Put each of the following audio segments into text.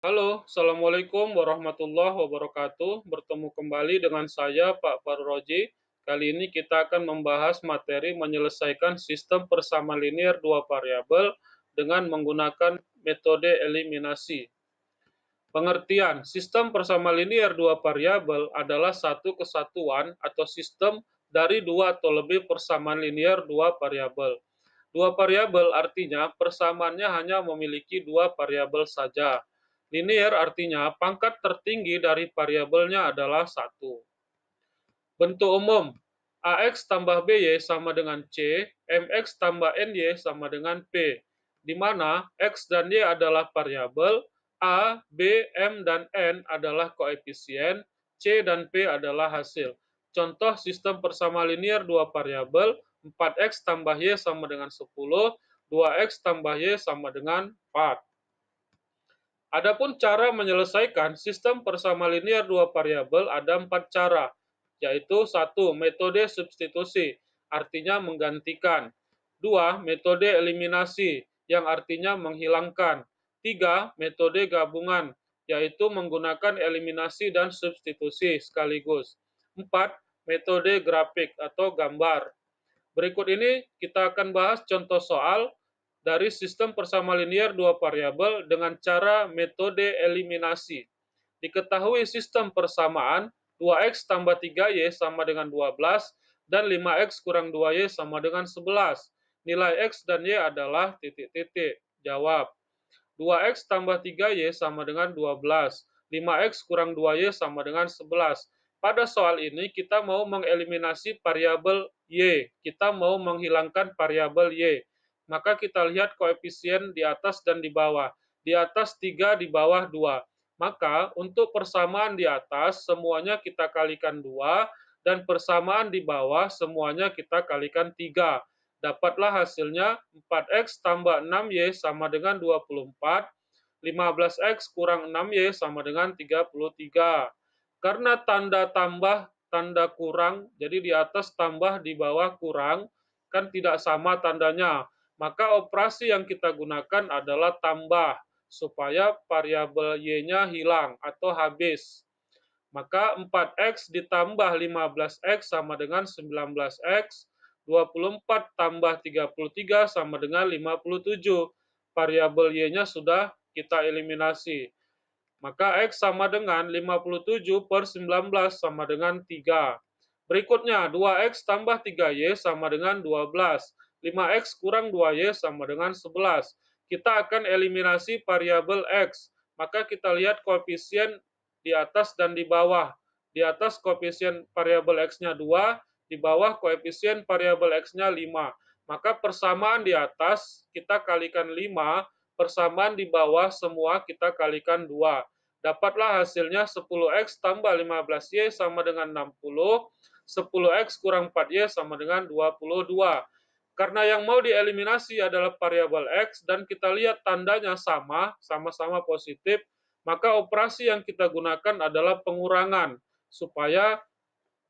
Halo, Assalamualaikum warahmatullahi wabarakatuh. Bertemu kembali dengan saya, Pak Farroji. Kali ini kita akan membahas materi menyelesaikan sistem persamaan linear dua variabel dengan menggunakan metode eliminasi. Pengertian, sistem persamaan linear dua variabel adalah satu kesatuan atau sistem dari dua atau lebih persamaan linear dua variabel. Dua variabel artinya persamaannya hanya memiliki dua variabel saja Linear artinya pangkat tertinggi dari variabelnya adalah satu. Bentuk umum, AX tambah BY sama dengan C, MX tambah NY sama dengan P, di mana X dan Y adalah variabel, A, B, M, dan N adalah koefisien, C dan P adalah hasil. Contoh sistem persamaan linear dua variabel, 4X tambah Y sama dengan 10, 2X tambah Y sama dengan 4. Adapun cara menyelesaikan sistem persamaan linear dua variabel ada empat cara, yaitu satu metode substitusi, artinya menggantikan. Dua metode eliminasi, yang artinya menghilangkan. Tiga metode gabungan, yaitu menggunakan eliminasi dan substitusi sekaligus. Empat metode grafik atau gambar. Berikut ini kita akan bahas contoh soal dari sistem persamaan linear dua variabel dengan cara metode eliminasi. Diketahui sistem persamaan 2x tambah 3y sama dengan 12 dan 5x kurang 2y sama dengan 11. Nilai x dan y adalah titik-titik. Jawab. 2x tambah 3y sama dengan 12. 5x kurang 2y sama dengan 11. Pada soal ini kita mau mengeliminasi variabel y. Kita mau menghilangkan variabel y maka kita lihat koefisien di atas dan di bawah. Di atas 3, di bawah 2. Maka untuk persamaan di atas semuanya kita kalikan 2 dan persamaan di bawah semuanya kita kalikan 3. Dapatlah hasilnya 4x tambah 6y sama dengan 24, 15x kurang 6y sama dengan 33. Karena tanda tambah, tanda kurang, jadi di atas tambah, di bawah kurang, kan tidak sama tandanya maka operasi yang kita gunakan adalah tambah supaya variabel y-nya hilang atau habis. Maka 4x ditambah 15x sama dengan 19x, 24 tambah 33 sama dengan 57. Variabel y-nya sudah kita eliminasi. Maka X sama dengan 57 per 19 sama dengan 3. Berikutnya, 2X tambah 3Y sama dengan 12. 5x kurang 2y sama dengan 11. Kita akan eliminasi variabel x. Maka kita lihat koefisien di atas dan di bawah. Di atas koefisien variabel x-nya 2, di bawah koefisien variabel x-nya 5. Maka persamaan di atas kita kalikan 5, persamaan di bawah semua kita kalikan 2. Dapatlah hasilnya 10x tambah 15y sama dengan 60, 10x kurang 4y sama dengan 22. Karena yang mau dieliminasi adalah variabel X dan kita lihat tandanya sama, sama-sama positif, maka operasi yang kita gunakan adalah pengurangan supaya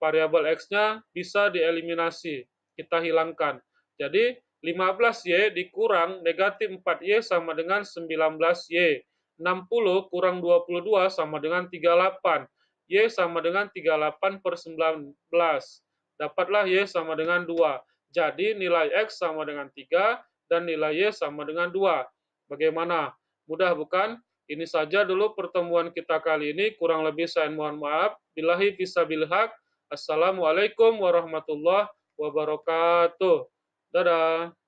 variabel X-nya bisa dieliminasi, kita hilangkan. Jadi 15Y dikurang negatif 4Y sama dengan 19Y. 60 kurang 22 sama dengan 38. Y sama dengan 38 per 19. Dapatlah Y sama dengan 2. Jadi nilai X sama dengan 3 dan nilai Y sama dengan 2. Bagaimana? Mudah bukan? Ini saja dulu pertemuan kita kali ini. Kurang lebih saya mohon maaf. Bilahi fisabilhaq. Assalamualaikum warahmatullahi wabarakatuh. Dadah.